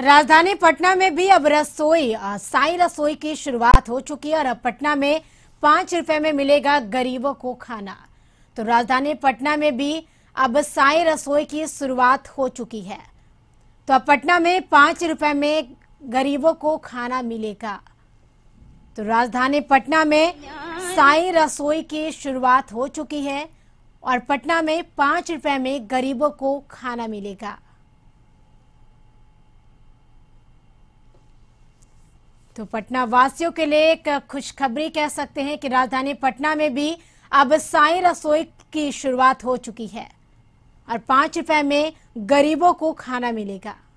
राजधानी पटना में भी अब रसोई साई रसोई की शुरुआत हो चुकी है और अब पटना में पांच रुपए में मिलेगा गरीबों को खाना तो राजधानी पटना में भी अब साई रसोई की शुरुआत हो चुकी है तो अब पटना में पांच रुपए में गरीबों को खाना मिलेगा तो राजधानी पटना में साई रसोई की शुरुआत हो चुकी है और पटना में पांच रुपए में गरीबों को खाना मिलेगा तो पटना वासियों के लिए एक खुशखबरी कह सकते हैं कि राजधानी पटना में भी अब साई रसोई की शुरुआत हो चुकी है और पांच रुपए में गरीबों को खाना मिलेगा